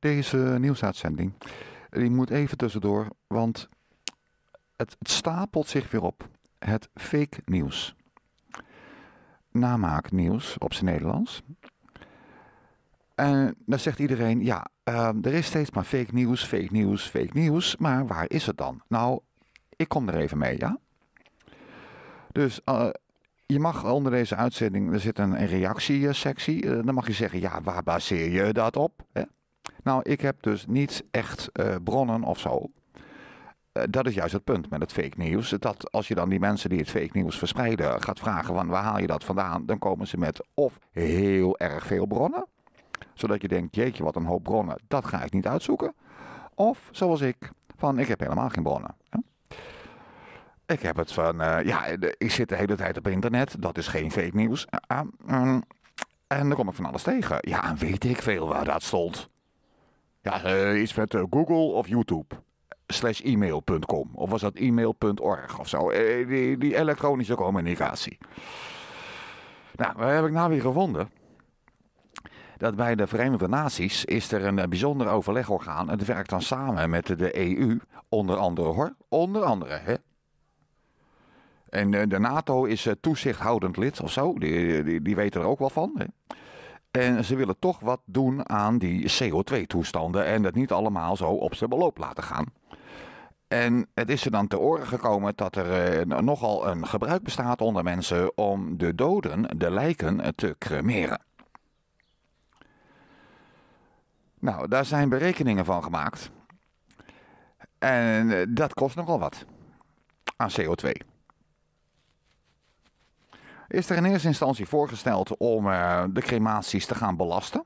deze nieuwsuitzending. Die moet even tussendoor, want het, het stapelt zich weer op. Het fake nieuws. Namaaknieuws op zijn Nederlands. En dan zegt iedereen, ja, eh, er is steeds maar fake nieuws, fake nieuws, fake nieuws. Maar waar is het dan? Nou, ik kom er even mee, ja? Dus eh, je mag onder deze uitzending, er zit een, een reactiesectie. Eh, dan mag je zeggen, ja, waar baseer je dat op? Hè? Nou, ik heb dus niet echt eh, bronnen of zo. Eh, dat is juist het punt met het fake nieuws. Dat als je dan die mensen die het fake nieuws verspreiden gaat vragen van waar haal je dat vandaan, dan komen ze met of heel erg veel bronnen, zodat je denkt jeetje wat een hoop bronnen, dat ga ik niet uitzoeken. Of zoals ik, van ik heb helemaal geen bronnen. Ik heb het van, eh, ja, ik zit de hele tijd op internet, dat is geen fake nieuws. Ah, ah, mm, en dan kom ik van alles tegen. Ja, weet ik veel waar dat stond. Ja, eh, iets met eh, Google of YouTube slash e-mail.com. Of was dat e-mail.org of zo? Eh, die, die elektronische communicatie. Nou, wat heb ik nou weer gevonden? Dat bij de Verenigde Naties is er een bijzonder overlegorgaan. En dat werkt dan samen met de EU. Onder andere hoor. Onder andere, hè. En de NATO is toezichthoudend lid of zo. Die, die, die weten er ook wel van. Hè? En ze willen toch wat doen aan die CO2-toestanden en het niet allemaal zo op zijn beloop laten gaan. En het is ze dan te oren gekomen dat er eh, nogal een gebruik bestaat onder mensen om de doden, de lijken, eh, te cremeren. Nou, daar zijn berekeningen van gemaakt. En eh, dat kost nogal wat aan CO2. Is er in eerste instantie voorgesteld om eh, de crematies te gaan belasten?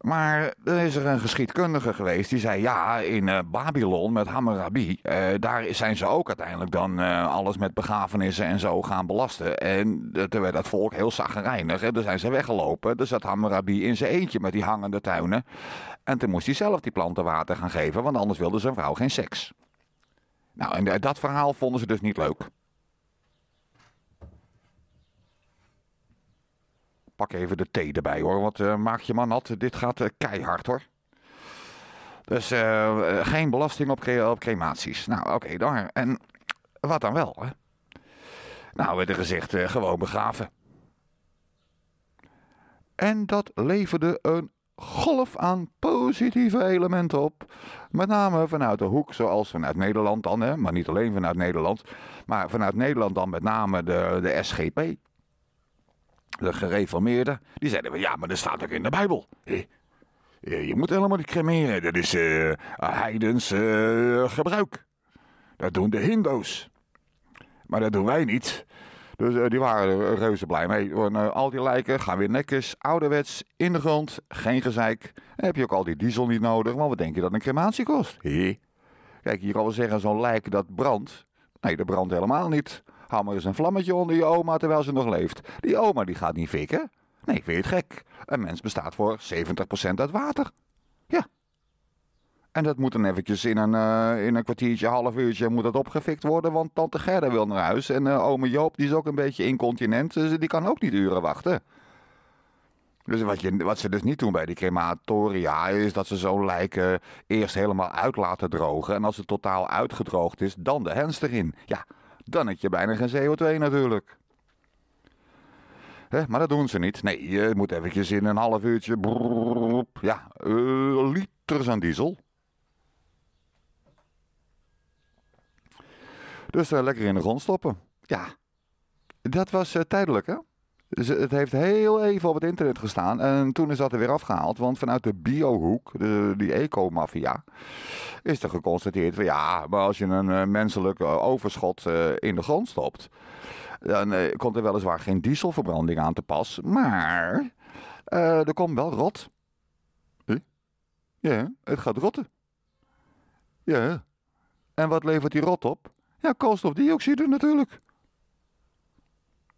Maar er is er een geschiedkundige geweest die zei: ja, in eh, Babylon met Hammurabi, eh, daar zijn ze ook uiteindelijk dan alles met begrafenissen en zo gaan belasten. En toen werd dat volk heel zagrijnig en toen zijn ze weggelopen. Dus zat Hammurabi in zijn eentje met die hangende tuinen. En toen moest hij zelf die planten water gaan geven, want anders wilde zijn vrouw geen seks. Nou, en eh, dat verhaal vonden ze dus niet leuk. Pak even de thee erbij hoor, want eh, maak je man nat. Dit gaat eh, keihard hoor. Dus geen belasting op, crematies. Nou, oké, daar. En wat dan wel? Hè? Nou, werd er gezegd, gewoon begraven. En dat leverde een golf aan positieve elementen op. Met name vanuit de hoek, zoals vanuit Nederland dan, hè, maar niet alleen vanuit Nederland. Maar vanuit Nederland dan met name de, de SGP. De gereformeerden. Die zeiden, ja, maar dat staat ook in de Bijbel. Je moet helemaal niet cremeren. Dat is eh, heidens eh, gebruik. Dat doen de Hindoes. Maar dat doen wij niet. Dus eh, die waren er eh, reuze blij mee. Eh, al die lijken gaan weer netjes, ouderwets, in de grond, geen gezeik. Dan heb je ook al die diesel niet nodig, want wat denk je dat een crematie kost? Hé. Kijk, je kan wel zeggen, zo'n lijk dat brandt. Nee, dat brandt helemaal niet. Hou maar eens een vlammetje onder je oma terwijl ze nog leeft. Die oma die gaat niet fikken. Nee, ik weet het gek. Een mens bestaat voor 70% uit water. Ja, en dat moet dan eventjes in een, uh, in een kwartiertje, half uurtje moet dat opgefikt worden. Want tante Gerda wil naar huis. En uh, ome Joop die is ook een beetje incontinent. Dus die kan ook niet uren wachten. Dus wat, je, wat ze dus niet doen bij die crematoria is dat ze zo'n lijken eerst helemaal uit laten drogen. En als het totaal uitgedroogd is, dan de hens erin. Ja, dan heb je bijna geen CO2 natuurlijk. Hè, maar dat doen ze niet. Nee, je moet eventjes in een half uurtje... ja, eh, liters aan diesel. Dus uh, lekker in de grond stoppen. Ja, dat was eh, tijdelijk hè. Dus het heeft heel even op het internet gestaan. En toen is dat er weer afgehaald. Want vanuit de biohoek, de, die eco-mafia, is er geconstateerd van ja, maar als je een eh, menselijk overschot in de grond stopt, dan komt er weliswaar geen dieselverbranding aan te pas. Maar er komt wel rot. Ja, het gaat rotten. Ja. En wat levert die rot op? Ja, koolstofdioxide natuurlijk. Ik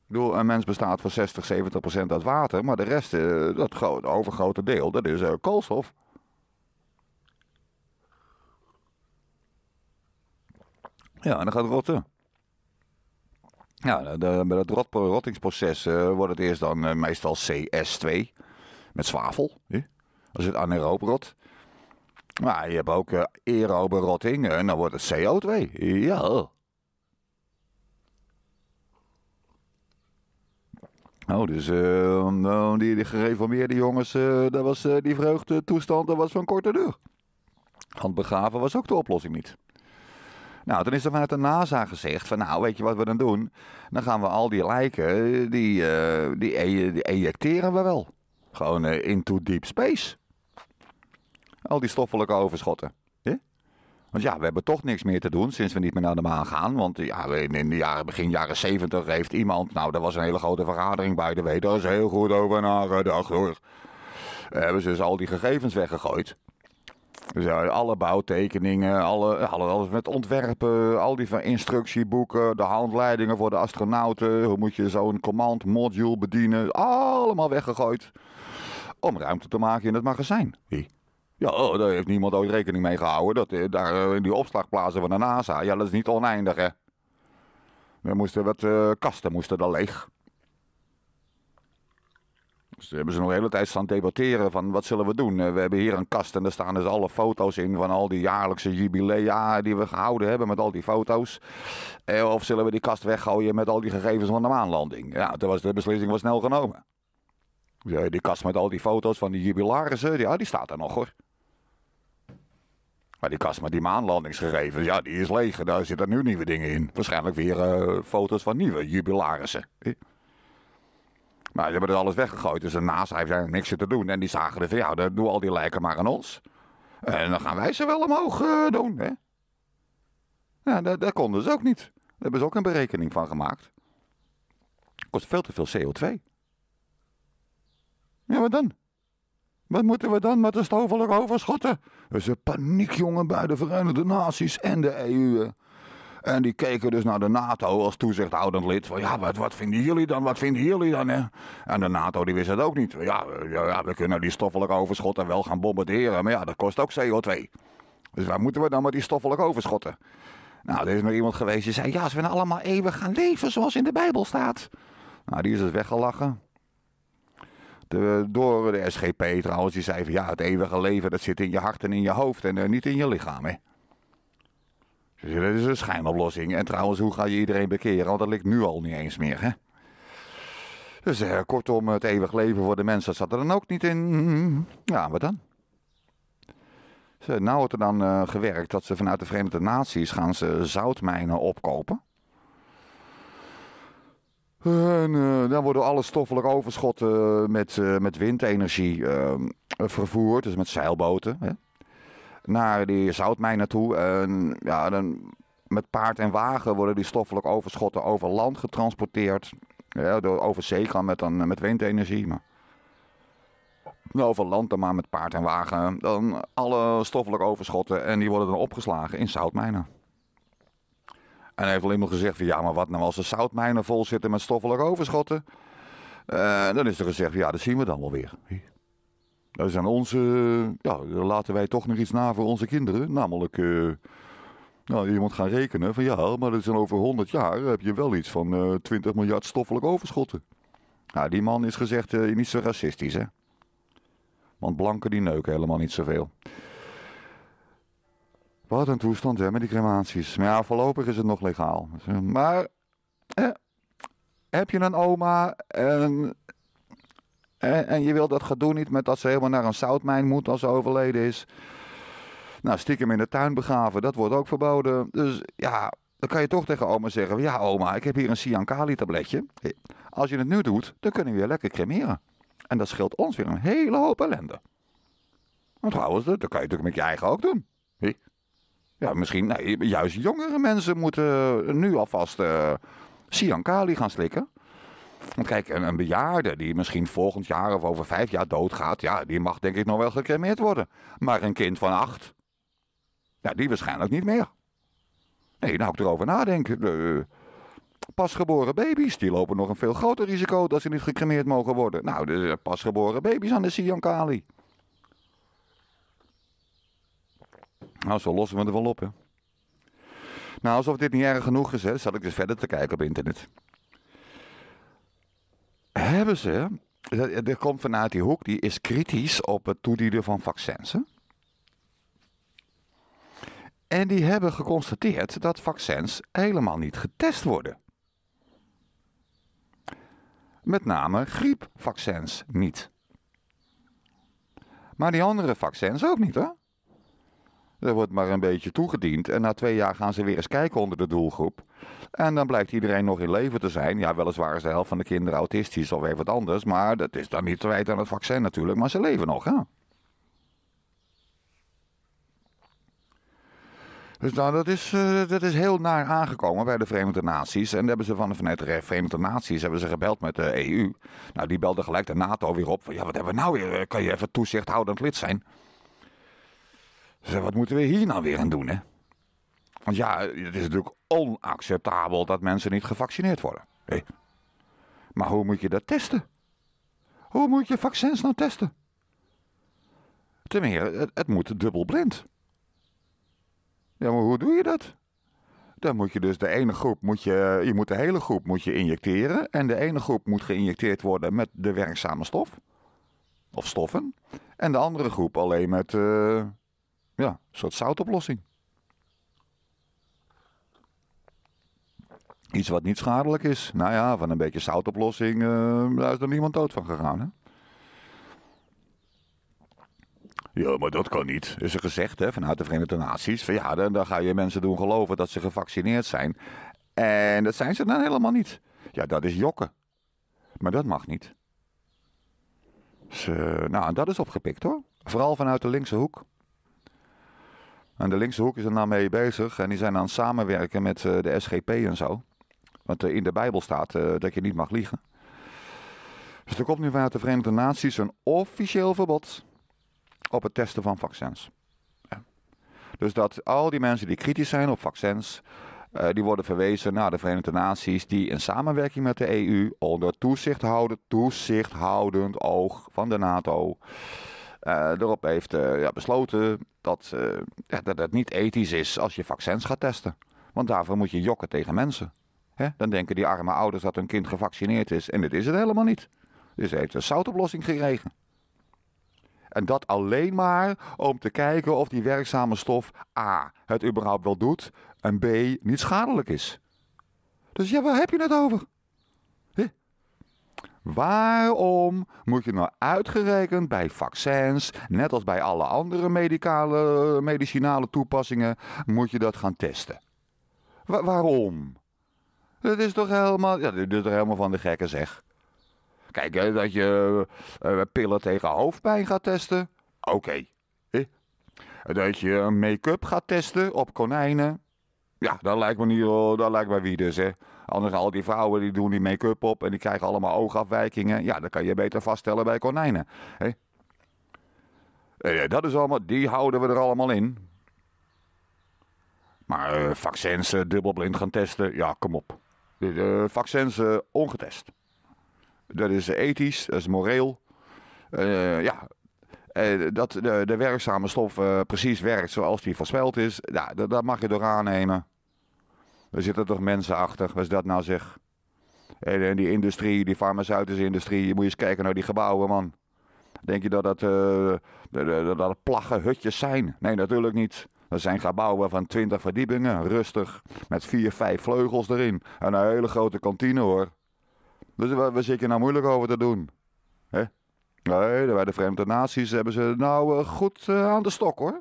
bedoel, een mens bestaat voor 60, 70 procent uit water, maar de rest, eh, dat overgrote deel, dat is eh, koolstof. Ja, en dan gaat rotten. Ja, bij dat rot, rottingsproces eh, wordt het eerst dan meestal CS2 met zwavel. Hè? Als het anaerobe rot. Maar je hebt ook uh, aerobe rotting en dan wordt het CO2. Ja. Oh, dus eh, oh, die, die gereformeerde jongens, eh, dat was, uh, die vreugdetoestand dat was van korte duur. Want begraven was ook de oplossing niet. Nou, toen is er vanuit de NASA gezegd van nou, weet je wat we dan doen? Dan gaan we al die lijken, die, die, e-, die ejecteren we wel. Gewoon into deep space. Al die stoffelijke overschotten. Want ja, we hebben toch niks meer te doen sinds we niet meer naar de maan gaan. Want ja, in de jaren, begin jaren zeventig heeft iemand... Nou, dat was een hele grote vergadering bij de weet. Daar is heel goed over nagedacht eh, hoor. Eh, hebben ze dus al die gegevens weggegooid. Dus alle bouwtekeningen, alle, alles met ontwerpen, al die instructieboeken, de handleidingen voor de astronauten. Hoe moet je zo'n command module bedienen? Allemaal weggegooid. Om ruimte te maken in het magazijn. Wie? Ja, oh, daar heeft niemand ooit rekening mee gehouden. Dat, eh, daar, in eh, die opslagplaatsen van de NASA, ja, dat is niet oneindig, hè. Er moesten wat eh, kasten moesten dan leeg. Dus hebben ze nog de hele tijd staan debatteren van wat zullen we doen. We hebben hier een kast en daar staan dus alle foto's in van al die jaarlijkse jubilea die we gehouden hebben met al die foto's. Of zullen we die kast weggooien met al die gegevens van de maanlanding. Ja, toen was de beslissing was snel genomen. Die kast met al die foto's van die jubilarissen, ja, die staat er nog hoor. Maar die kast met die maanlandingsgegevens, ja, die is leeg. Daar zitten nu nieuwe dingen in. Waarschijnlijk weer eh, foto's van nieuwe jubilarissen. Maar ze hebben dus alles weggegooid. Dus de NASA heeft eigenlijk niks te doen. En die zagen er van, ja, dan doen al die lijken maar aan ons. En dan gaan wij ze wel omhoog eh, doen, hè. Nou, dat, konden ze ook niet. Daar hebben ze ook een berekening van gemaakt. Kost veel te veel CO2. Ja, wat dan? Wat moeten we dan met de stoffelijk overschotten? Er is een paniek, jongen, bij de Verenigde Naties en de EU. En die keken dus naar de NATO als toezichthoudend lid. Van ja, wat, wat vinden jullie dan? Wat vinden jullie dan? Hè? En de NATO die wist het ook niet. Ja, we kunnen die stoffelijk overschotten wel gaan bombarderen. Maar ja, dat kost ook CO2. Dus waar moeten we dan met die stoffelijk overschotten? Nou, er is nog iemand geweest die zei: Ja, als we nou allemaal eeuwig gaan leven zoals in de Bijbel staat. Nou, die is dus weggelachen de, eh, door de SGP trouwens. Die zei van ja, het eeuwige leven dat zit in je hart en in je hoofd en eh, niet in je lichaam. Hè? Dus eh, dat is een schijnoplossing. En trouwens, hoe ga je iedereen bekeren? Want oh, dat ligt nu al niet eens meer. Hè? Dus kortom, het eeuwig leven voor de mensen zat er dan ook niet in. Ja, wat dan? Ze, nou wordt er dan gewerkt dat ze vanuit de Verenigde Naties gaan ze zoutmijnen opkopen. En eh, dan worden alle stoffelijk overschotten eh, met, eh, met windenergie ehm, vervoerd, dus met zeilboten, hè, naar die zoutmijn toe. En ja, dan met paard en wagen worden die stoffelijk overschotten over land getransporteerd. door over zee gaan met, dan, met windenergie. Maar over land dan maar met paard en wagen. Dan alle stoffelijk overschotten en die worden dan opgeslagen in zoutmijnen. En hij heeft alleen maar gezegd van ja, maar wat nou als de zoutmijnen vol zitten met stoffelijk overschotten? Eh, dan is er gezegd, ja, dat zien we dan wel weer. Dat zijn onze, eh, ja, laten wij toch nog iets na voor onze kinderen. Namelijk, eh, nou, iemand gaan rekenen van ja, maar dus dat is over 100 jaar heb je wel iets van 20 miljard stoffelijk overschotten. Nou, die man is gezegd niet zo racistisch, hè. Want blanken die neuken helemaal niet zoveel. Wat een toestand hè, met die crematies. Maar ja, voorlopig is het nog legaal. Maar eh, heb je een oma en, eh, en, je wilt dat gedoe niet met dat ze helemaal naar een zoutmijn moet als ze overleden is. Nou, stiekem in de tuin begraven, dat wordt ook verboden. Dus ja, dan kan je toch tegen oma zeggen: Ja, oma, ik heb hier een Siankali-tabletje. Als je het nu doet, dan kunnen we weer lekker cremeren. En dat scheelt ons weer een hele hoop ellende. Want trouwens, dat kan je natuurlijk met je eigen ook doen ja, misschien nee, nou, juist jongere mensen moeten nu alvast uh, eh, Sian gaan slikken. Want kijk, een, bejaarde die misschien volgend jaar of over vijf jaar doodgaat, ja, die mag denk ik nog wel gecremeerd worden. Maar een kind van acht, ja, die waarschijnlijk niet meer. Nee, nou ik erover nadenken. De eh, pasgeboren baby's, die lopen nog een veel groter risico dat ze niet gecremeerd mogen worden. Nou, de pasgeboren baby's aan de Siankali. Nou, zo lossen we er wel op, Nou, alsof dit niet erg genoeg is, zat ik dus verder te kijken op internet. Hebben ze, eh, er komt vanuit die hoek, die is kritisch op het toedienen van vaccins. Hè? En die hebben geconstateerd dat vaccins helemaal niet getest worden. Met name griepvaccins niet. Maar die andere vaccins ook niet hoor. Er wordt maar een beetje toegediend. En na twee jaar gaan ze weer eens kijken onder de doelgroep. En dan blijkt iedereen nog in leven te zijn. Ja, weliswaar is de helft van de kinderen autistisch of even wat anders. Maar dat is dan niet te wijten aan het vaccin natuurlijk. Maar ze leven nog, hè? Dus nou, dat is, eh, dat is heel naar aangekomen bij de Verenigde Naties. En hebben ze van, vanuit de Verenigde Naties hebben ze gebeld met de EU. Nou, die belden gelijk de NATO weer op. Van, ja, wat hebben we nou weer? Eh, kan je even toezichthoudend lid zijn? Zeg, wat moeten we hier nou weer aan doen, hè? Want ja, het is natuurlijk onacceptabel dat mensen niet gevaccineerd worden. Hé. Maar hoe moet je dat testen? Hoe moet je vaccins nou testen? Ten meer, het, moet dubbelblind. Ja, maar hoe doe je dat? Dan moet je dus de ene groep, moet je, je moet de hele groep moet je injecteren. En de ene groep moet geïnjecteerd worden met de werkzame stof. Of stoffen. En de andere groep alleen met, eh, ja, een soort zoutoplossing. Iets wat niet schadelijk is. Nou ja, van een beetje zoutoplossing, eh, daar is er niemand dood van gegaan. Hè? Ja, maar dat kan niet. Is er gezegd hè, vanuit de Verenigde Naties. Van ja, dan, dan ga je mensen doen geloven dat ze gevaccineerd zijn. En dat zijn ze dan helemaal niet. Ja, dat is jokken. Maar dat mag niet. Dus, nou, dat is opgepikt hoor. Vooral vanuit de linkse hoek. En de linkse hoek is er nou mee bezig. En die zijn aan het samenwerken met eh, de SGP en zo. Want eh, in de Bijbel staat eh, dat je niet mag liegen. Dus er komt nu vanuit de Verenigde Naties een officieel verbod op het testen van vaccins. Ja. Dus dat al die mensen die kritisch zijn op vaccins, die worden verwezen naar de Verenigde Naties, die in samenwerking met de EU onder toezicht houden, toezichthoudend oog van de NATO, eh, erop heeft eh, ja, besloten dat, eh, dat het niet ethisch is als je vaccins gaat testen. Want daarvoor moet je jokken tegen mensen. Dan denken die arme ouders dat hun kind gevaccineerd is en dit is het helemaal niet. Dus heeft een zoutoplossing gekregen. En dat alleen maar om te kijken of die werkzame stof A. het überhaupt wel doet en B. niet schadelijk is. Dus ja, waar heb je het over? Waarom moet je nou uitgerekend bij vaccins, net als bij alle andere medicale, medicinale toepassingen, moet je dat gaan testen? waarom? Het is toch helemaal, ja, dit is toch helemaal van de gekke zeg. Kijk, dat je eh, pillen tegen hoofdpijn gaat testen, oké. Eh? Dat je make-up gaat testen op konijnen, ja, dat lijkt me niet, zo dat lijkt me wie dus, hè. Anders al die vrouwen die doen die make-up op en die krijgen allemaal oogafwijkingen. Ja, dat kan je beter vaststellen bij konijnen. Hè? Eh, dat is allemaal, die houden we er allemaal in. Maar uh, vaccins eh, dubbelblind gaan testen, ja, kom op. Uh, vaccins ongetest. Dat is ethisch, dat is moreel. ja, eh, dat de, de, werkzame stof eh, precies werkt zoals die voorspeld is, ja, dat, mag je toch aannemen. Er zitten toch mensen achter, wat is dat nou zeg? En, die industrie, die farmaceutische industrie, je moet eens kijken naar die gebouwen, man. Denk je dat dat, uh, dat, dat hutjes zijn? Nee, natuurlijk niet. Dat zijn gebouwen van 20 verdiepingen, rustig, met vier, vijf vleugels erin. En een hele grote kantine hoor. Dus waar, zit je nou moeilijk over te doen? Hè? Nee, bij de Verenigde Naties hebben ze nou eh, goed eh, aan de stok hoor.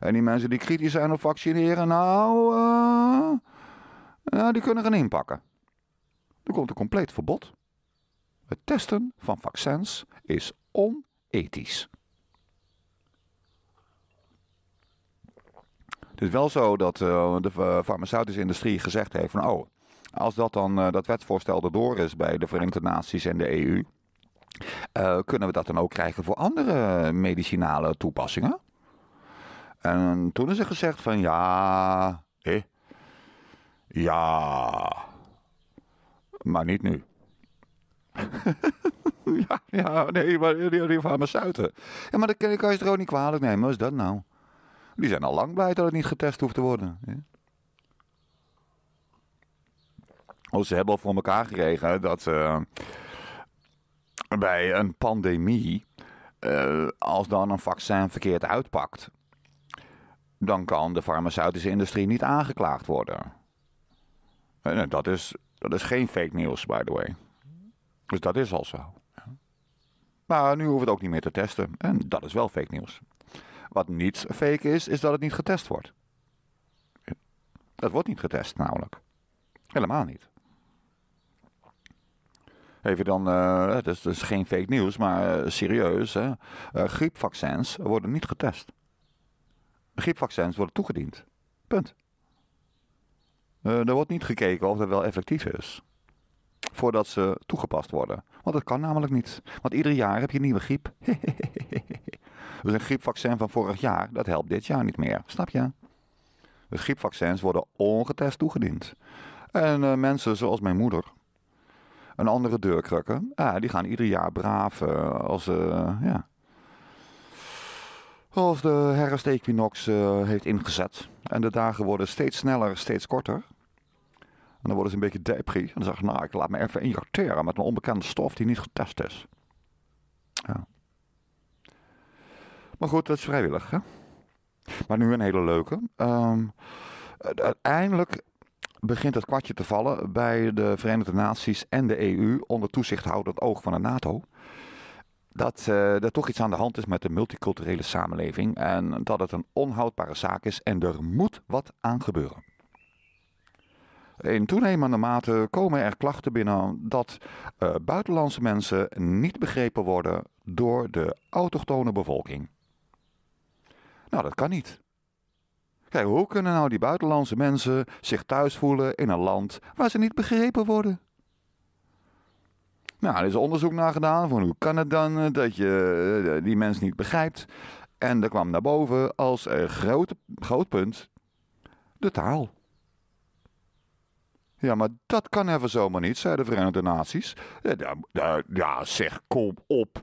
En die mensen die kritisch zijn op vaccineren, nou, eh, die kunnen gaan inpakken. Er komt een compleet verbod. Het testen van vaccins is onethisch. Het is wel zo dat de farmaceutische industrie gezegd heeft van oh, als dat dan dat wetsvoorstel erdoor is bij de Verenigde Naties en de EU, eh, kunnen we dat dan ook krijgen voor andere medicinale toepassingen? En toen is er gezegd van ja, eh, ja, maar niet nu. ja, ja, nee, maar die, die farmaceuten. Ja, maar dat kan je er ook niet kwalijk nemen, wat is dat nou? Die zijn al lang blij dat het niet getest hoeft te worden. Hè? Oh, ze hebben al voor elkaar gekregen dat... Uh, bij een pandemie, eh, als dan een vaccin verkeerd uitpakt, dan kan de farmaceutische industrie niet aangeklaagd worden. En eh, dat is, dat is geen fake news, by the way. Dus dat is al zo. Maar nu hoeven we het ook niet meer te testen. En dat is wel fake news. Wat niet fake is, is dat het niet getest wordt. Dat wordt niet getest, namelijk. Helemaal niet even dan, uh, dat, is, dus geen fake nieuws, maar eh, serieus. Hè? Eh, griepvaccins worden niet getest. Griepvaccins worden toegediend. Punt. er wordt niet gekeken of dat wel effectief is. Voordat ze toegepast worden. Want dat kan namelijk niet. Want ieder jaar heb je nieuwe griep. dus een griepvaccin van vorig jaar, dat helpt dit jaar niet meer. Snap je? De griepvaccins worden ongetest toegediend. En mensen zoals mijn moeder, een andere deurkrukker. Ah, die gaan ieder jaar braaf eh, als, eh, ja, als de herfstequinox eh, heeft ingezet. En de dagen worden steeds sneller, steeds korter. En dan worden ze een beetje depri. En dan zeg ik, nou, ik laat me even injecteren met een onbekende stof die niet getest is. Ja. Maar goed, dat is vrijwillig. Hè? Maar nu een hele leuke. Ehm, uiteindelijk begint het kwartje te vallen bij de Verenigde Naties en de EU onder toezichthoudend oog van de NATO. Dat er eh, toch iets aan de hand is met de multiculturele samenleving en dat het een onhoudbare zaak is en er moet wat aan gebeuren. In toenemende mate komen er klachten binnen dat eh, buitenlandse mensen niet begrepen worden door de autochtone bevolking. Nou, dat kan niet hoe kunnen nou die buitenlandse mensen zich thuis voelen in een land waar ze niet begrepen worden? Nou, er is onderzoek naar gedaan van hoe kan het dan eh, dat je eh, eh, die mensen niet begrijpt. En er kwam naar boven als groot, groot punt de taal. Ja, maar dat kan even zomaar niet, zei de Verenigde Naties. Ja, ja zeg, kom op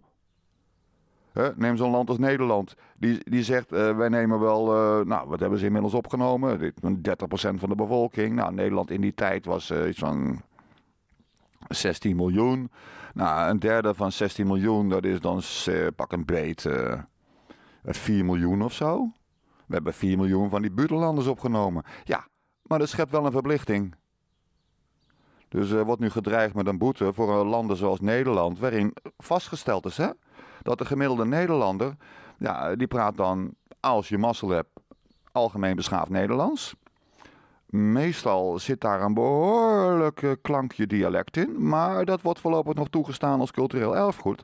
neem zo'n land als Nederland. Die, die zegt, eh, wij nemen wel, eh, nou, wat hebben ze inmiddels opgenomen? 30% van de bevolking. Nou, Nederland in die tijd was eh, iets van 16 miljoen. Nou, een derde van 16 miljoen, dat is dan pak een beet 4 miljoen of zo. We hebben 4 miljoen van die buitenlanders opgenomen. Ja, maar dat schept wel een verplichting. Dus er wordt nu gedreigd met een boete voor landen zoals Nederland, waarin vastgesteld is, hè? dat de gemiddelde Nederlander, ja, die praat dan, als je mazzel hebt, algemeen beschaafd Nederlands. Meestal zit daar een behoorlijk klankje dialect in, maar dat wordt voorlopig nog toegestaan als cultureel erfgoed.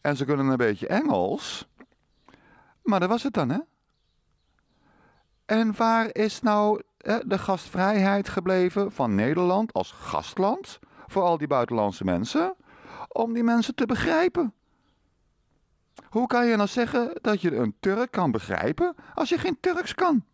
En ze kunnen een beetje Engels, maar dat was het dan, hè? En waar is nou de gastvrijheid gebleven van Nederland als gastland voor al die buitenlandse mensen? Om die mensen te begrijpen. Hoe kan je nou zeggen dat je een Turk kan begrijpen als je geen Turks kan?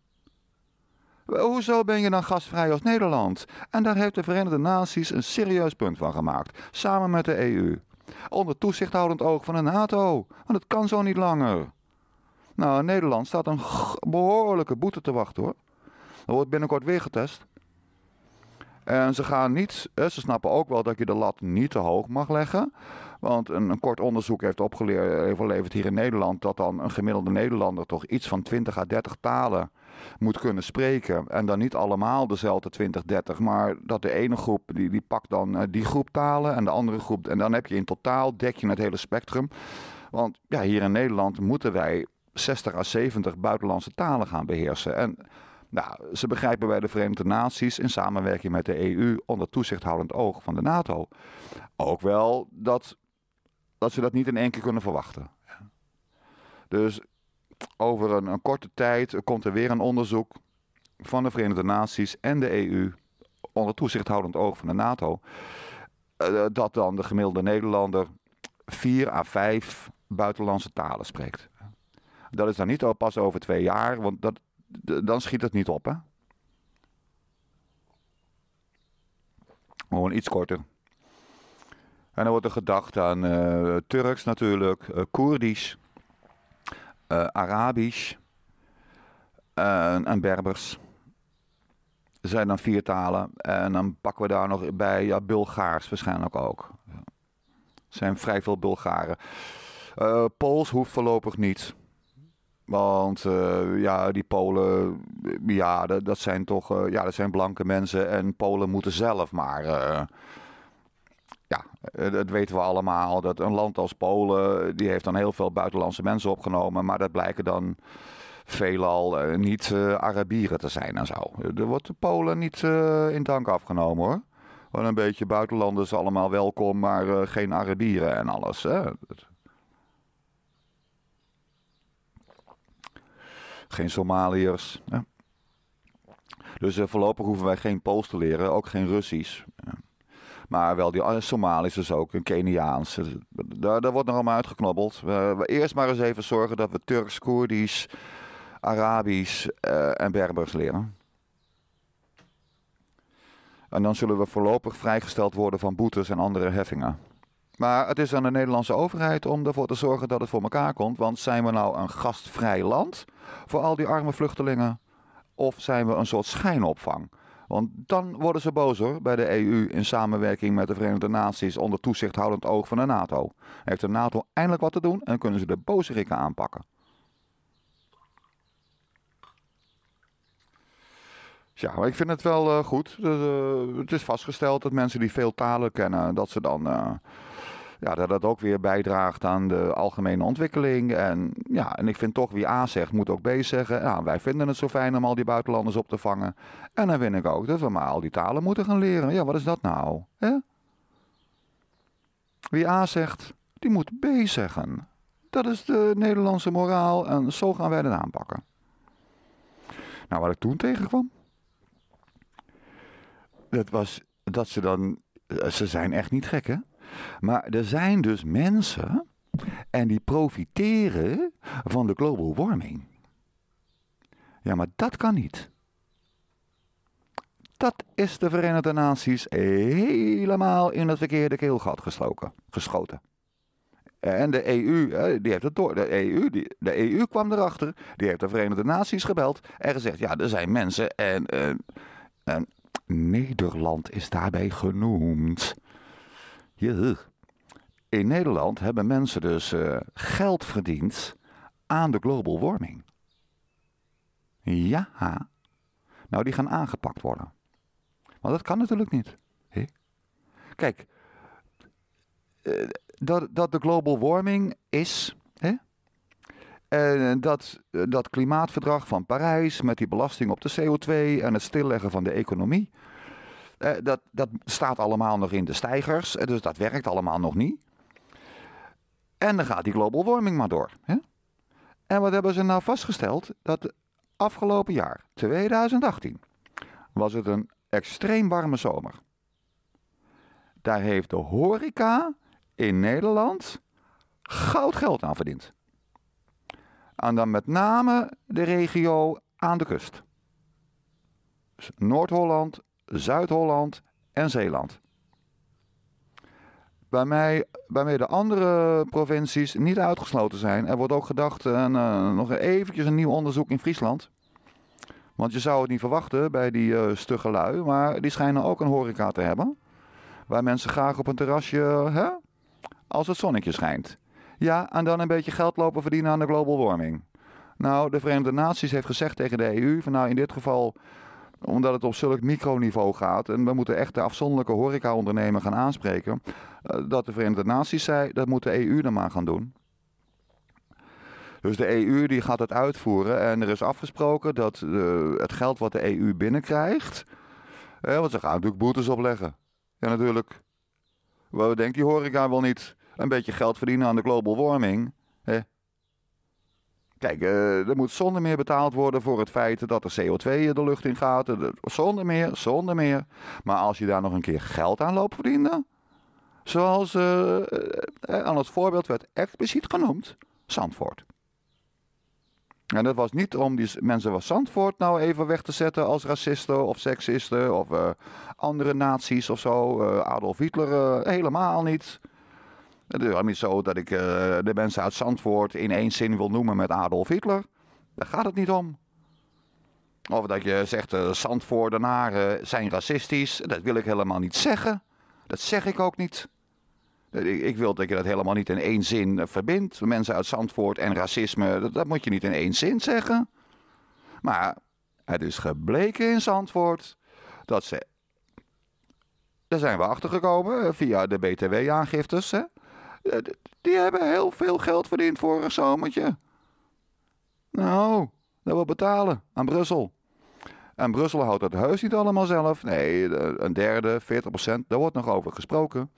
Hoezo ben je dan gastvrij als Nederland? En daar heeft de Verenigde Naties een serieus punt van gemaakt, samen met de EU. Onder toezichthoudend oog van de NATO, want het kan zo niet langer. Nou, in Nederland staat een behoorlijke boete te wachten hoor. Er wordt binnenkort weer getest. En ze gaan niet, eh, ze snappen ook wel dat je de lat niet te hoog mag leggen. Want een, kort onderzoek heeft eh, opgeleverd hier in Nederland dat dan een gemiddelde Nederlander toch iets van 20 à 30 talen moet kunnen spreken. En dan niet allemaal dezelfde 20, 30, maar dat de ene groep die, die pakt dan eh, die groep talen en de andere groep. En dan heb je in totaal dek je het hele spectrum. Want ja, hier in Nederland moeten wij 60 à 70 buitenlandse talen gaan beheersen. En nou, ze begrijpen bij de Verenigde Naties in samenwerking met de EU onder toezichthoudend oog van de NATO ook wel dat dat ze dat niet in één keer kunnen verwachten. Dus over een, korte tijd komt er weer een onderzoek van de Verenigde Naties en de EU, onder toezichthoudend oog van de NATO, eh, dat dan de gemiddelde Nederlander vier à vijf buitenlandse talen spreekt. Dat is dan niet al pas over twee jaar, want dat, dan schiet het niet op. Hè? Gewoon iets korter. En dan wordt er gedacht aan eh, Turks natuurlijk, eh, Koerdisch, eh, Arabisch en Berbers. Er zijn dan vier talen. En dan pakken we daar nog bij ja, Bulgaars waarschijnlijk ook. Er zijn vrij veel Bulgaren. Pools hoeft voorlopig niet. Want ja, die Polen, ja, dat, zijn toch ja, dat zijn blanke mensen. En Polen moeten zelf maar ja, eh, dat weten we allemaal. Dat een land als Polen, eh, die heeft dan heel veel buitenlandse mensen opgenomen. Maar dat blijken dan veelal eh, niet Arabieren te zijn en zo. Er wordt de Polen niet in dank afgenomen hoor. Gewoon een beetje buitenlanders allemaal welkom, maar geen Arabieren en alles. Hè? Geen Somaliërs. Dus voorlopig hoeven wij geen Pools te leren, ook geen Russisch. Maar wel die eh, Somaliërs dus ook, een Keniaans. Dus, daar, daar wordt nog allemaal uitgeknobbeld. We, eerst maar eens even zorgen dat we Turks, Koerdisch, Arabisch eh, en Berbers leren. En dan zullen we voorlopig vrijgesteld worden van boetes en andere heffingen. Maar het is aan de Nederlandse overheid om ervoor te zorgen dat het voor elkaar komt. Want zijn we nou een gastvrij land voor al die arme vluchtelingen? Of zijn we een soort schijnopvang? Want dan worden ze bozer bij de EU in samenwerking met de Verenigde Naties onder toezichthoudend oog van de NATO. heeft de NATO eindelijk wat te doen en kunnen ze de rikken aanpakken. Ja, maar ik vind het wel eh, goed. Dus, eh, het is vastgesteld dat mensen die veel talen kennen, dat ze dan eh, ja, dat dat ook weer bijdraagt aan de algemene ontwikkeling. En, ja, en ik vind toch, wie A zegt, moet ook B zeggen. Nou, wij vinden het zo fijn om al die buitenlanders op te vangen. En dan vind ik ook dat we maar al die talen moeten gaan leren. Ja, wat is dat nou? Hè? Wie A zegt, die moet B zeggen. Dat is de Nederlandse moraal en zo gaan wij dat aanpakken. Nou, wat ik toen tegenkwam, dat was dat ze dan. Eh, ze zijn echt niet gek, hè? Maar er zijn dus mensen en die profiteren van de global warming. Ja, maar dat kan niet. Dat is de Verenigde Naties helemaal in het verkeerde keelgat gestoken, geschoten. En de EU, die heeft het door. De EU, de EU kwam erachter. Die heeft de Verenigde Naties gebeld. En gezegd: ja, er zijn mensen. En, eh, en Nederland is daarbij genoemd. In Nederland hebben mensen dus eh, geld verdiend aan de global warming. Ja. Nou, die gaan aangepakt worden. want dat kan natuurlijk niet. Kijk, eh, dat, dat de global warming is. Hè? En eh, dat, dat klimaatverdrag van Parijs met die belasting op de CO2 en het stilleggen van de economie. Eh, dat, dat staat allemaal nog in de stijgers, eh, dus dat werkt allemaal nog niet. En dan gaat die global warming maar door. Hè? En wat hebben ze nou vastgesteld? Dat afgelopen jaar, 2018, was het een extreem warme zomer. Daar heeft de horeca in Nederland goud geld aan verdiend. En dan met name de regio aan de kust. Dus Noord-Holland, Zuid-Holland en Zeeland. Waarmee, mij de andere provincies niet uitgesloten zijn. Er wordt ook gedacht aan eh, eh, nog eventjes een nieuw onderzoek in Friesland. Want je zou het niet verwachten bij die uh, stugge lui, maar die schijnen ook een horeca te hebben. Waar mensen graag op een terrasje, hè? Als het zonnetje schijnt. Ja, en dan een beetje geld lopen verdienen aan de global warming. Nou, de Verenigde Naties heeft gezegd tegen de EU: van nou, in dit geval omdat het op zulk microniveau gaat. En we moeten echt de afzonderlijke horecaondernemer gaan aanspreken. Eh, dat de Verenigde Naties zei, dat moet de EU dan maar gaan doen. Dus de EU die gaat het uitvoeren. En er is afgesproken dat eh, het geld wat de EU binnenkrijgt. Eh, want ze gaan natuurlijk boetes opleggen. Ja, natuurlijk. Wat denkt die horeca wel niet? Een beetje geld verdienen aan de global warming. Kijk, eh, er moet zonder meer betaald worden voor het feit dat er CO2 in de lucht in gaat. Eh, zonder meer, zonder meer. Maar als je daar nog een keer geld aan loopt verdienen. Zoals eh, aan het voorbeeld werd expliciet genoemd: Zandvoort. En dat was niet om die mensen van Zandvoort nou even weg te zetten als racisten of seksisten of andere naties of zo. Adolf Hitler helemaal niet. Het is niet zo dat ik eh, de mensen uit Zandvoort in één zin wil noemen met Adolf Hitler. Daar gaat het niet om. Of dat je zegt, uh, zijn racistisch. Dat wil ik helemaal niet zeggen. Dat zeg ik ook niet. Eh, ik, ik wil dat je dat helemaal niet in één zin verbindt. Mensen uit Zandvoort en racisme, dat, moet je niet in één zin zeggen. Maar het is gebleken in Zandvoort dat ze daar zijn we achter gekomen via de BTW-aangiftes. Eh, die hebben heel veel geld verdiend vorig zomertje. Nou, dat wil betalen aan Brussel. En Brussel houdt het heus niet allemaal zelf. Nee, een derde, 40 procent, daar wordt nog over gesproken.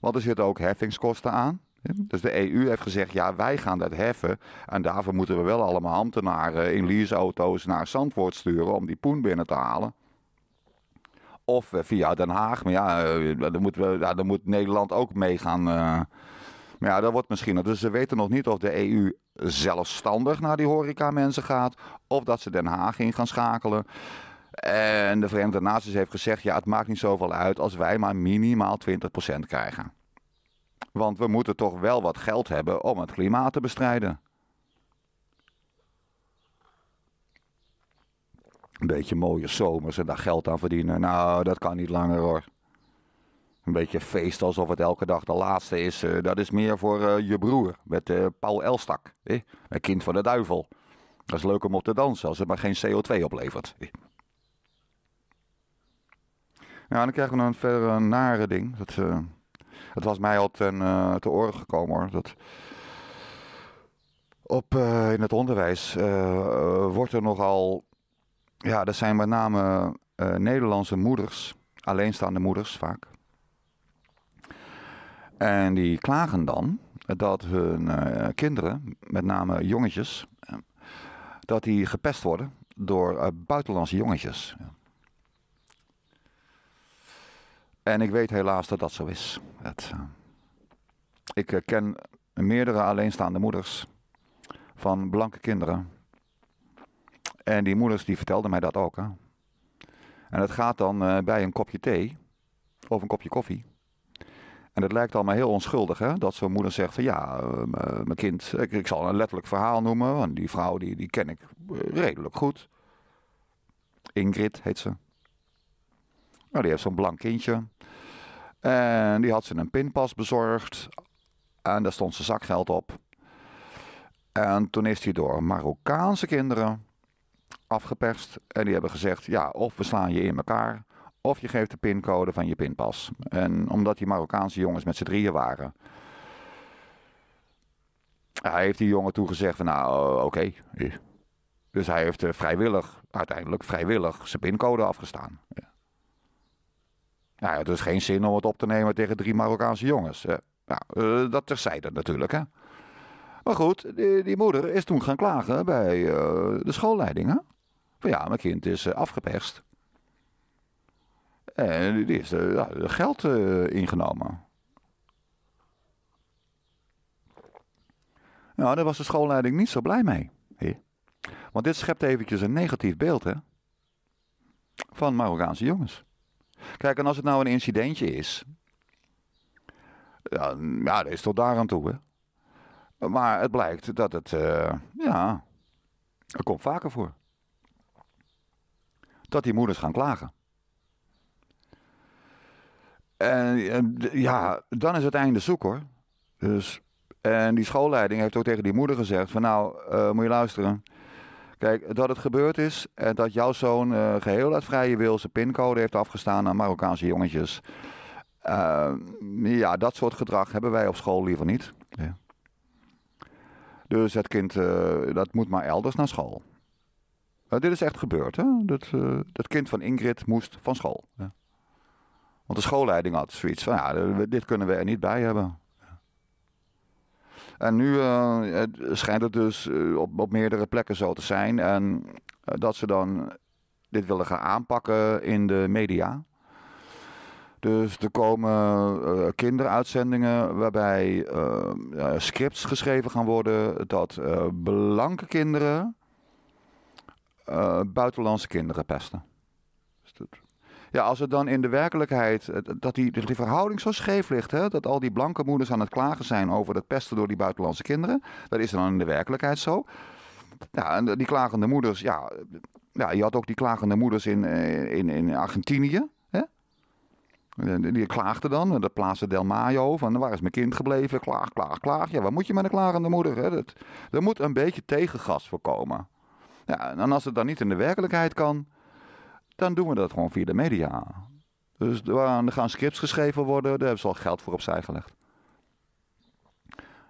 Want er zitten ook heffingskosten aan. Dus de EU heeft gezegd, ja, wij gaan dat heffen. En daarvoor moeten we wel allemaal ambtenaren in leaseauto's naar Zandvoort sturen om die poen binnen te halen. Of eh, via Den Haag. Maar ja, eh, dan, moet, we, ja, moet Nederland ook meegaan. Eh. Maar ja, dat wordt misschien. Dus ze weten nog niet of de EU zelfstandig naar die horeca-mensen gaat. Of dat ze Den Haag in gaan schakelen. En de Verenigde Naties heeft gezegd: ja, het maakt niet zoveel uit als wij maar minimaal 20% krijgen. Want we moeten toch wel wat geld hebben om het klimaat te bestrijden. een beetje mooie zomers en daar geld aan verdienen. Nou, dat kan niet langer hoor. Een beetje feest alsof het elke dag de laatste is. Eh, dat is meer voor eh, je broer met eh, Paul Elstak. Eh? Een kind van de duivel. Dat is leuk om op te dansen als het maar geen CO2 oplevert. Nou, dan krijgen we nog een verre nare ding. Dat, was mij al ten, te oren gekomen hoor. Dat, op, in het onderwijs wordt er nogal ja, dat zijn met name eh, Nederlandse moeders, alleenstaande moeders vaak. En die klagen dan dat hun eh, kinderen, met name jongetjes, eh, dat die gepest worden door buitenlandse jongetjes. En ik weet helaas dat dat zo is. ik ken meerdere alleenstaande moeders van blanke kinderen en die moeders die vertelden mij dat ook. Hè. En het gaat dan eh, bij een kopje thee of een kopje koffie. En het lijkt allemaal heel onschuldig, hè? Dat zo'n moeder zegt van ja, eh, eh, mijn kind, ik, zal een letterlijk verhaal noemen, want die vrouw die, die ken ik redelijk goed. Ingrid heet ze. Nou, die heeft zo'n blank kindje. En die had ze een pinpas bezorgd. En daar stond zijn zakgeld op. En toen is hij door Marokkaanse kinderen afgeperst. En die hebben gezegd, ja, of we slaan je in elkaar, of je geeft de pincode van je pinpas. En omdat die Marokkaanse jongens met z'n drieën waren, hij heeft die jongen toegezegd van, nou, eh, oké. Dus hij heeft eh, vrijwillig, uiteindelijk vrijwillig, zijn pincode afgestaan. Ja. Nou ja, het is geen zin om het op te nemen tegen drie Marokkaanse jongens. nou, dat terzijde natuurlijk, hè. Maar goed, die, moeder is toen gaan klagen bij de schoolleidingen van ja, mijn kind is eh, afgeperst. En die is eh, er geld eh, ingenomen. Nou, daar was de schoolleiding niet zo blij mee. Want dit schept eventjes een negatief beeld hè, van Marokkaanse jongens. Kijk, en als het nou een incidentje is, ja, ja dat is tot daar aan toe. Hè. Maar het blijkt dat het, ja, het komt vaker voor dat die moeders gaan klagen. En ja, dan is het einde zoek hoor. Dus, en die schoolleiding heeft ook tegen die moeder gezegd: van nou, eh, moet je luisteren. Kijk, dat het gebeurd is en dat jouw zoon eh, geheel uit vrije wil zijn pincode heeft afgestaan aan Marokkaanse jongetjes. Eh, ja, dat soort gedrag hebben wij op school liever niet. Ja. Dus het kind, dat moet maar elders naar school. Nou, dit is echt gebeurd. Hè? Dat, eh, dat kind van Ingrid moest van school. Ja. Want de schoolleiding had zoiets van, ja, eh, dit kunnen we er niet bij hebben. En nu uh, schijnt het dus op, op meerdere plekken zo te zijn. En dat ze dan dit willen gaan aanpakken in de media. Dus er komen kinderuitzendingen waarbij scripts geschreven gaan worden dat uh, blanke kinderen eh, buitenlandse kinderen pesten. Ja, als het dan in de werkelijkheid, eh, dat die, die verhouding zo scheef ligt, hè, dat al die blanke moeders aan het klagen zijn over het pesten door die buitenlandse kinderen, dat is dan in de werkelijkheid zo. Ja, en die klagende moeders, ja, ja, je had ook die klagende moeders in, eh, in, in Argentinië. Hè? Die klaagden dan, de Plaza del Mayo, van waar is mijn kind gebleven? Klaag, klaag, klaag. Ja, wat moet je met een klagende moeder? Hè? Dat, er moet een beetje tegengas voorkomen. Ja, en als het dan niet in de werkelijkheid kan, dan doen we dat gewoon via de media. Dus er gaan scripts geschreven worden, daar hebben ze al geld voor opzij gelegd.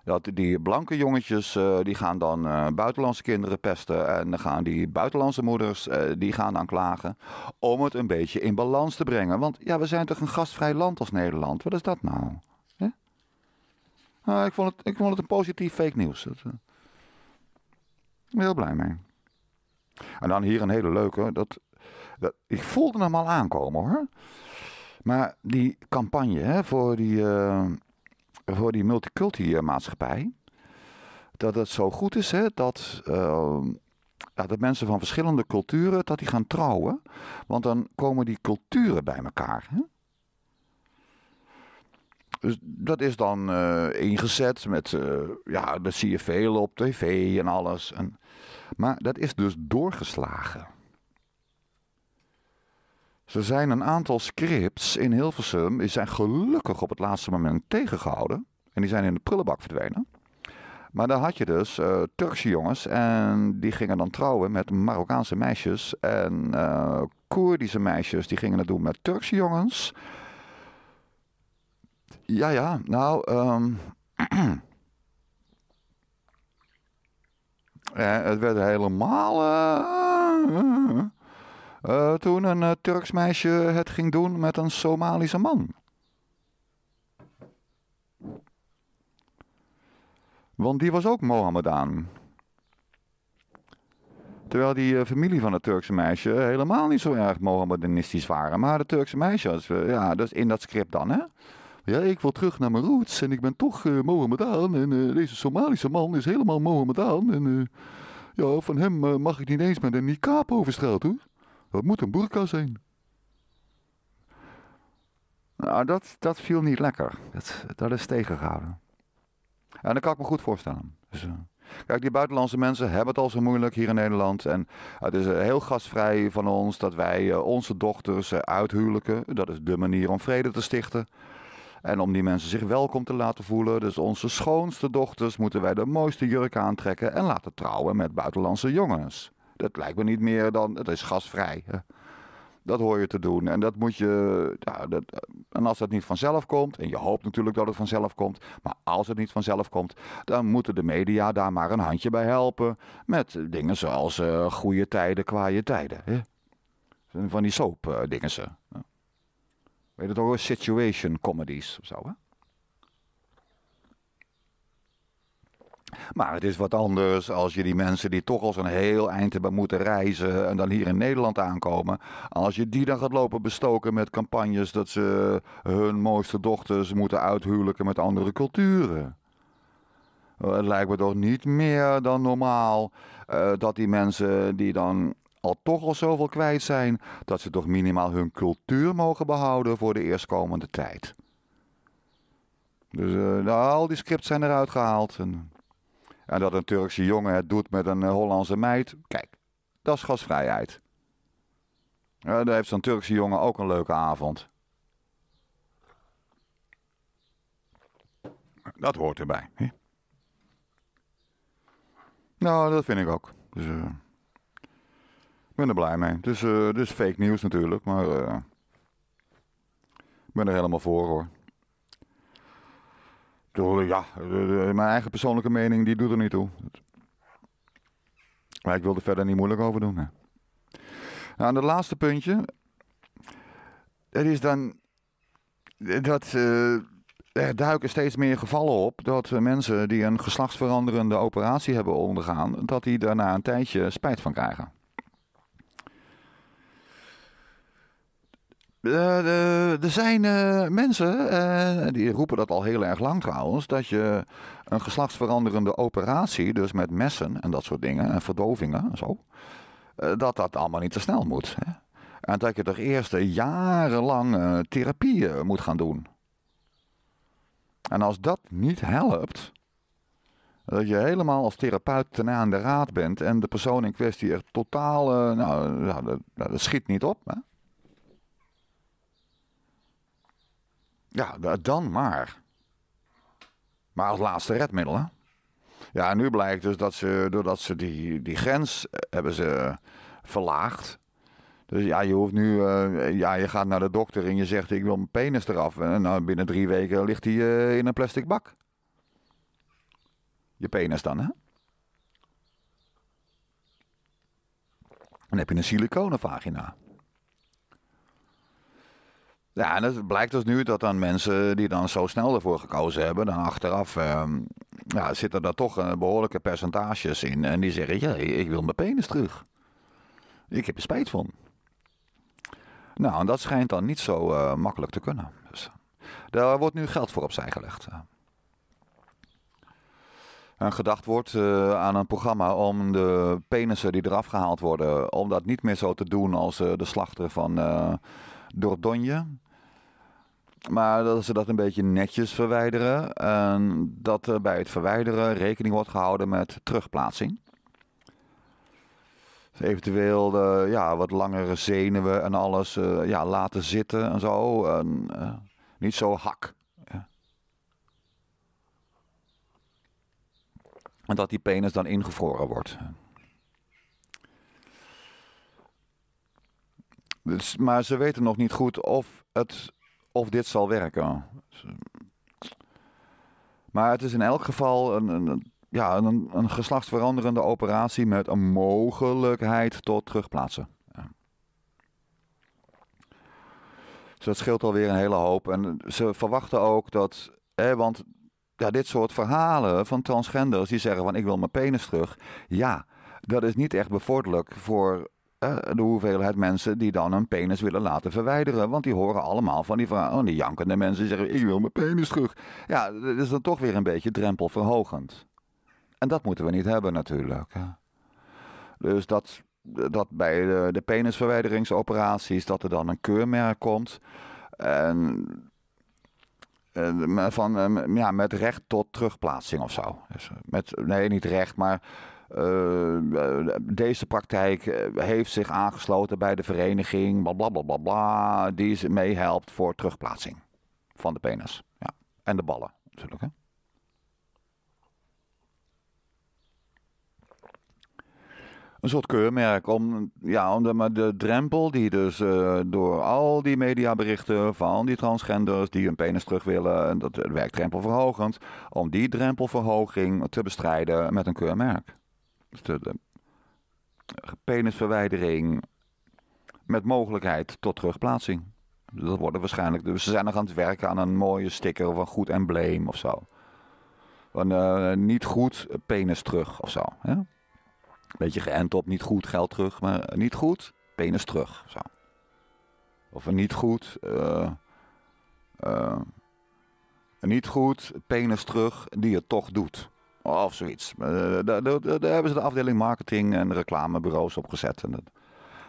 Dat die blanke jongetjes, eh, die gaan dan eh, buitenlandse kinderen pesten. En dan gaan die buitenlandse moeders, uh, die gaan dan klagen. Om het een beetje in balans te brengen. Want ja, we zijn toch een gastvrij land als Nederland. Wat is dat nou? nou ik, vond het, ik vond het een positief fake nieuws. Ik ben heel blij mee. En dan hier een hele leuke. Dat, dat, ik voelde hem al aankomen hoor. Maar die campagne hè, voor die, uh, voor die multiculti-maatschappij. Dat het zo goed is hè, dat, ehm, dat mensen van verschillende culturen dat die gaan trouwen. Want dan komen die culturen bij elkaar. Hè? Dus dat is dan eh, ingezet met, eh, ja, dat zie je veel op tv en alles. En maar dat is dus doorgeslagen. Ze zijn een aantal scripts in Hilversum, die zijn gelukkig op het laatste moment tegengehouden. En die zijn in de prullenbak verdwenen. Maar daar had je dus eh, Turkse jongens en die gingen dan trouwen met Marokkaanse meisjes. En eh, Koerdische meisjes die gingen dat doen met Turkse jongens. Ja, ja, nou, um, het werd helemaal. Eh, eh, eh, toen een Turks meisje het ging doen met een Somalische man. Want die was ook Mohammedaan. Terwijl die familie van het Turkse meisje helemaal niet zo erg Mohammedanistisch waren. Maar het Turkse meisje, was, ja, dat is in dat script dan, hè? Ja, ik wil terug naar mijn roots en ik ben toch uh, eh, Mohammedaan. En eh, deze Somalische man is helemaal Mohammedaan. En eh, ja, van hem mag ik niet eens met een nikaap over hoor. Dat moet een burka zijn. Nou, dat, dat viel niet lekker. Dat, dat is tegengehouden. En dat kan ik me goed voorstellen. Dus, kijk, die buitenlandse mensen hebben het al zo moeilijk hier in Nederland. En het is heel gastvrij van ons dat wij onze dochters uithuwelijken. Dat is de manier om vrede te stichten. En om die mensen zich welkom te laten voelen, dus onze schoonste dochters, moeten wij de mooiste jurk aantrekken en laten trouwen met buitenlandse jongens. Dat lijkt me niet meer dan, het is gasvrij. Dat hoor je te doen. En dat moet je. Ja, dat, en als dat niet vanzelf komt, en je hoopt natuurlijk dat het vanzelf komt, maar als het niet vanzelf komt, dan moeten de media daar maar een handje bij helpen. Met dingen zoals uh, goede tijden, kwaaie tijden. Hè? Van die soap uh, dingen. Weet het ook, situation comedies zo. Hè? Maar het is wat anders als je die mensen die toch al zo'n heel eind hebben moeten reizen en dan hier in Nederland aankomen. Als je die dan gaat lopen bestoken met campagnes dat ze hun mooiste dochters moeten uithuwelijken met andere culturen. Eh, het lijkt me toch niet meer dan normaal eh, dat die mensen die dan al toch al zoveel kwijt zijn dat ze toch minimaal hun cultuur mogen behouden voor de eerstkomende tijd. Dus eh, al die scripts zijn eruit gehaald. En, en, dat een Turkse jongen het doet met een eh, Hollandse meid, kijk, dat is gasvrijheid. Uh, daar heeft zo'n Turkse jongen ook een leuke avond. Dat hoort erbij. Hè? Nou, dat vind ik ook. Dus, eh, ik ben er blij mee. Het is, eh, fake nieuws natuurlijk, maar eh, ik ben er helemaal voor hoor. ja, eh, mijn eigen persoonlijke mening die doet er niet toe. Maar ik wil er verder niet moeilijk over doen. Hè. Nou, en het laatste puntje. er is dan dat er duiken steeds meer gevallen op dat mensen die een geslachtsveranderende operatie hebben ondergaan, dat die daarna een tijdje spijt van krijgen. Eh, eh, er zijn eh, mensen, die roepen dat al heel erg lang trouwens, dat je een geslachtsveranderende operatie, dus met messen en dat soort dingen, en verdovingen en zo, dat dat allemaal niet te snel moet. Hè? En dat je toch eerst jarenlang therapie moet gaan doen. En als dat niet helpt, dat je helemaal als therapeut ten aan de raad bent en de persoon in kwestie er totaal, nou, dat, schiet niet op. Hè? Ja, dan maar. Maar als laatste redmiddel, hè? Ja, en nu blijkt dus dat ze, doordat ze die, die grens eh, hebben ze eh, verlaagd. Dus ja, je hoeft nu, eh, ja, je gaat naar de dokter en je zegt ik wil mijn penis eraf. En nou, binnen drie weken ligt hij in een plastic bak. Je penis dan, hè? Dan heb je een siliconenvagina. Ja, en het blijkt dus nu dat dan mensen die dan zo snel ervoor gekozen hebben, dan achteraf ehm, ja, zitten daar toch een eh, behoorlijke percentages in. En die zeggen, ja, ik wil mijn penis terug. Ik heb er spijt van. Nou, en dat schijnt dan niet zo eh, makkelijk te kunnen. Dus, eh, daar wordt nu geld voor opzij gelegd. En gedacht wordt aan een programma om de penissen die eraf gehaald worden, om dat niet meer zo te doen als de slachter van Dordogne. Maar dat ze dat een beetje netjes verwijderen. En dat er bij het verwijderen rekening wordt gehouden met terugplaatsing. Dus eventueel ja, wat langere zenuwen en alles eh, ja, laten zitten en zo. En, eh, niet zo hak. Ja. En dat die penis dan ingevroren wordt. Dus, maar ze weten nog niet goed of het of dit zal werken. Maar het is in elk geval een, een ja, een, een, geslachtsveranderende operatie met een mogelijkheid tot terugplaatsen. Dus dat scheelt alweer een hele hoop. En ze verwachten ook dat, hè, want ja, dit soort verhalen van transgenders die zeggen van ik wil mijn penis terug. Ja, dat is niet echt bevorderlijk voor de hoeveelheid mensen die dan een penis willen laten verwijderen. Want die horen allemaal van die, vrouwen, die jankende mensen die zeggen: Ik wil mijn penis terug. Ja, dat is dan toch weer een beetje drempelverhogend. En dat moeten we niet hebben natuurlijk. Dus dat, dat bij de, de penisverwijderingsoperaties, dat er dan een keurmerk komt. En, van, eh, ja, met recht tot terugplaatsing of zo. Dus, eh, met, nee, niet recht, maar eh, eh, deze praktijk eh, heeft zich aangesloten bij de vereniging, blablabla, bla, bla, bla, die meehelpt voor terugplaatsing van de penis. Ja. En de ballen, natuurlijk. Hè? Een soort keurmerk om, ja, om de, de drempel die dus door al die mediaberichten van die transgenders die hun penis terug willen, en dat werkt drempelverhogend, om die drempelverhoging te bestrijden met een keurmerk. Dus penisverwijdering met mogelijkheid tot terugplaatsing. Dat worden waarschijnlijk. Dus ze zijn nog aan het werken aan een mooie sticker of een goed embleem of zo. Een eh, niet goed, penis terug of zo. Beetje geënt op niet goed, geld terug. Maar eh, niet goed, penis terug. Zo. Of niet goed, eh, niet goed, penis terug, die het toch doet. Oh, of zoiets. Eh, daar, daar, hebben ze de afdeling marketing en reclamebureaus op gezet. En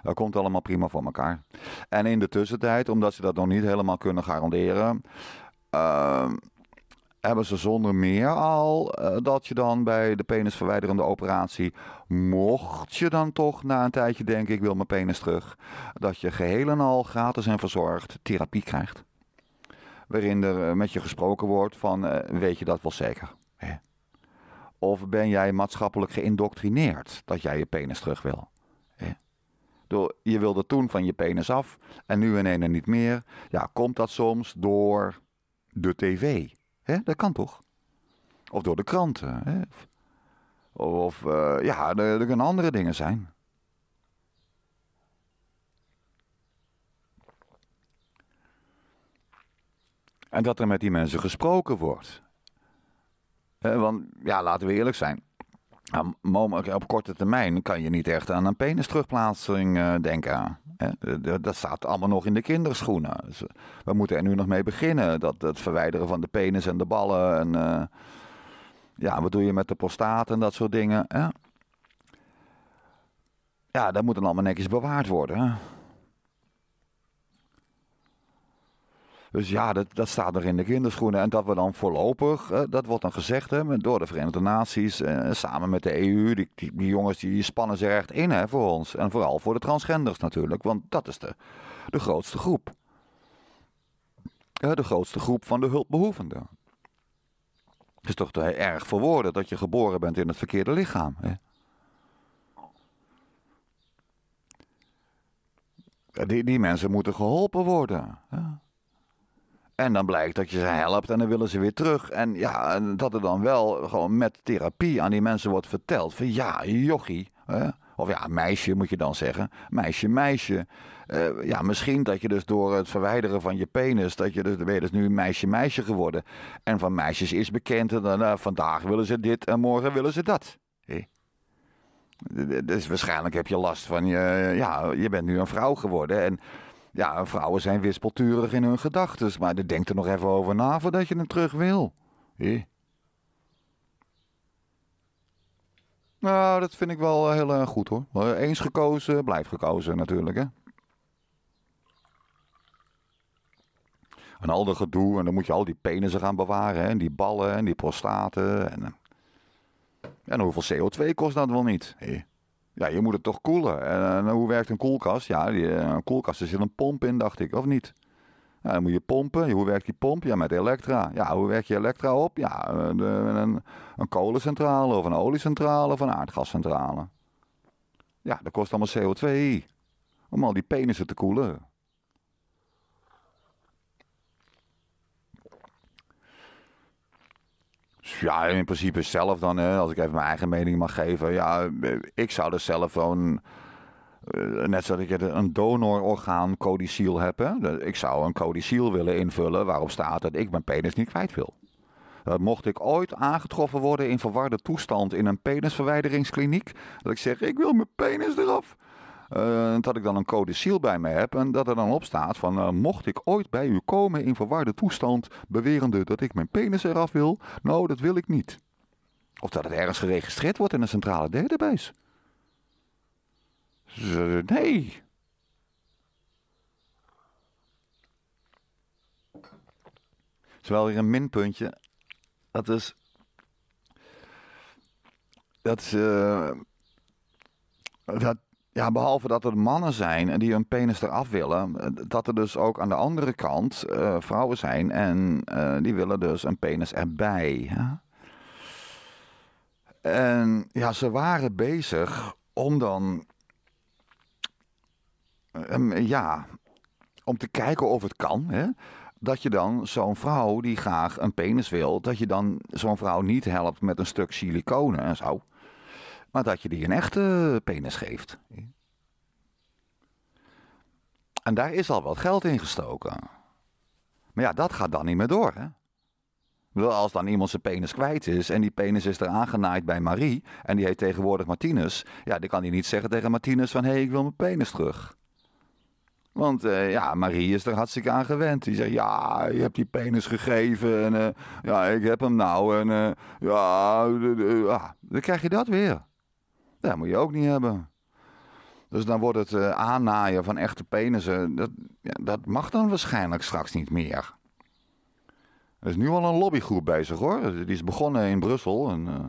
dat, komt allemaal prima voor elkaar. En in de tussentijd, omdat ze dat nog niet helemaal kunnen garanderen. Ehm, hebben ze zonder meer al eh, dat je dan bij de penisverwijderende operatie, mocht je dan toch na een tijdje denken ik wil mijn penis terug, dat je geheel en al gratis en verzorgd therapie krijgt. Waarin er eh, met je gesproken wordt van weet je dat wel zeker. Ja. Of ben jij maatschappelijk geïndoctrineerd dat jij je penis terug wil? Door, je wilde toen van je penis af en nu in ene niet meer. Ja, komt dat soms door de tv? Dat kan toch? Of door de kranten? Of, eh, ja, er, kunnen andere dingen zijn. En dat er met die mensen gesproken wordt want ja, laten we eerlijk zijn. op korte termijn kan je niet echt aan een penis terugplaatsing eh, denken. Dat staat allemaal nog in de kinderschoenen. Dus, eh, we moeten er nu nog mee beginnen. Dat, het verwijderen van de penis en de ballen. En, eh, ja, wat doe je met de prostaat en dat soort dingen. Ja, dat moet dan allemaal netjes bewaard worden. Dus ja, dat, dat staat nog in de kinderschoenen. En dat we dan voorlopig, dat wordt dan gezegd hè, door de Verenigde Naties, eh, samen met de EU, die, die, jongens die spannen zich echt in hè, voor ons. En vooral voor de transgenders natuurlijk, want dat is de, de grootste groep. De grootste groep van de hulpbehoevenden. Het is toch te erg voor woorden dat je geboren bent in het verkeerde lichaam. Hè? Die, die mensen moeten geholpen worden. Ja. En dan blijkt dat je ze helpt en dan willen ze weer terug. En ja, dat er dan wel gewoon met therapie aan die mensen wordt verteld van ja, jochie. Hè? Of ja, meisje moet je dan zeggen. Meisje, meisje. Eh, ja, misschien dat je dus door het verwijderen van je penis, dat je dus, ben je dus nu meisje, meisje geworden. En van meisjes is bekend. En dan, nou, nou, vandaag willen ze dit en morgen willen ze dat. Hey. Dus waarschijnlijk heb je last van je, ja, je bent nu een vrouw geworden. En ja, vrouwen zijn wispelturig in hun gedachten, maar denkt er nog even over na voordat je hem terug wil. Eh. Nou, dat vind ik wel eh, heel eh, goed hoor. Eh, eens gekozen, blijft gekozen natuurlijk. Hè? En al dat gedoe, en dan moet je al die penissen gaan bewaren, hè? en die ballen, en die prostaten. En, en hoeveel CO2 kost dat wel niet? Hé. Ja, je moet het toch koelen. En, hoe werkt een koelkast? Ja, die, eh, een koelkast, er zit een pomp in, dacht ik, of niet? Ja, dan moet je pompen. Hoe werkt die pomp? Ja, met elektra. Ja, hoe werk je elektra op? Ja, eh, een, een kolencentrale of een oliecentrale of een aardgascentrale. Ja, dat kost allemaal CO2 om al die penissen te koelen. Ja, in principe zelf dan, als ik even mijn eigen mening mag geven. Ja, eh, ik zou dus zelf gewoon. Eh, net zoals ik een donororgaan codiciel heb. Hè? Ik zou een codiciel willen invullen waarop staat dat ik mijn penis niet kwijt wil. mocht ik ooit aangetroffen worden in verwarde toestand in een penisverwijderingskliniek, dat ik zeg: ik wil mijn penis eraf. Eh, dat ik dan een code bij me heb en dat er dan op staat van eh, mocht ik ooit bij u komen in verwarde toestand bewerende dat ik mijn penis eraf wil, nou dat wil ik niet. Of dat het ergens geregistreerd wordt in een centrale database. nee. is wel weer een minpuntje. Dat is. Dat is. Eh, dat, ja, behalve dat er mannen zijn die hun penis eraf willen, dat er dus ook aan de andere kant eh, vrouwen zijn en eh, die willen dus een penis erbij. Hè? En ja, ze waren bezig om dan, ehm, ja, om te kijken of het kan. Hè? dat je dan zo'n vrouw die graag een penis wil, dat je dan zo'n vrouw niet helpt met een stuk siliconen en zo maar dat je die een echte penis geeft. En daar is al wat geld in gestoken. Maar ja, dat gaat dan niet meer door, hè? Als dan iemand zijn penis kwijt is en die penis is er aangenaaid bij Marie en die heet tegenwoordig Martinus, ja, dan kan hij niet zeggen tegen Martinus van hé, hey, ik wil mijn penis terug. Want eh, ja, Marie is er hartstikke aan gewend. Die zegt, ja, je hebt die penis gegeven en eh, ja, ik heb hem nou en eh, ja, ah, dan krijg je dat weer. Dat moet je ook niet hebben. Dus dan wordt het uh, aannaaien van echte penissen, dat, ja, dat mag dan waarschijnlijk straks niet meer. Er is nu al een lobbygroep bezig hoor. Die is begonnen in Brussel en eh,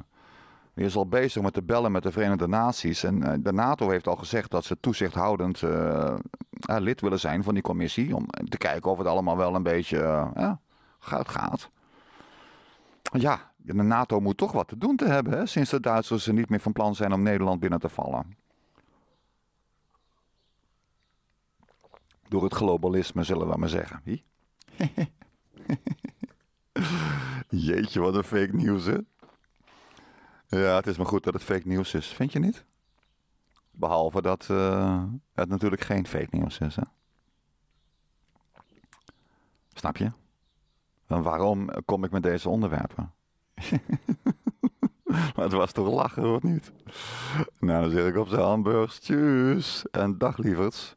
die is al bezig met te bellen met de Verenigde Naties. En eh, de NATO heeft al gezegd dat ze toezichthoudend lid willen zijn van die commissie. Om te kijken of het allemaal wel een beetje gaat, gaat. Ja, de NATO moet toch wat te doen te hebben, hè, sinds de Duitsers er niet meer van plan zijn om Nederland binnen te vallen. Door het globalisme, zullen we maar zeggen. Jeetje, wat een fake nieuws, hè? Ja, het is maar goed dat het fake nieuws is, vind je niet? Behalve dat eh, het natuurlijk geen fake nieuws is, hè? Snap je? waarom kom ik met deze onderwerpen? maar het was toch lachen, of niet? Nou, dan zeg ik op zijn hamburgers, tjus en dag lieverds.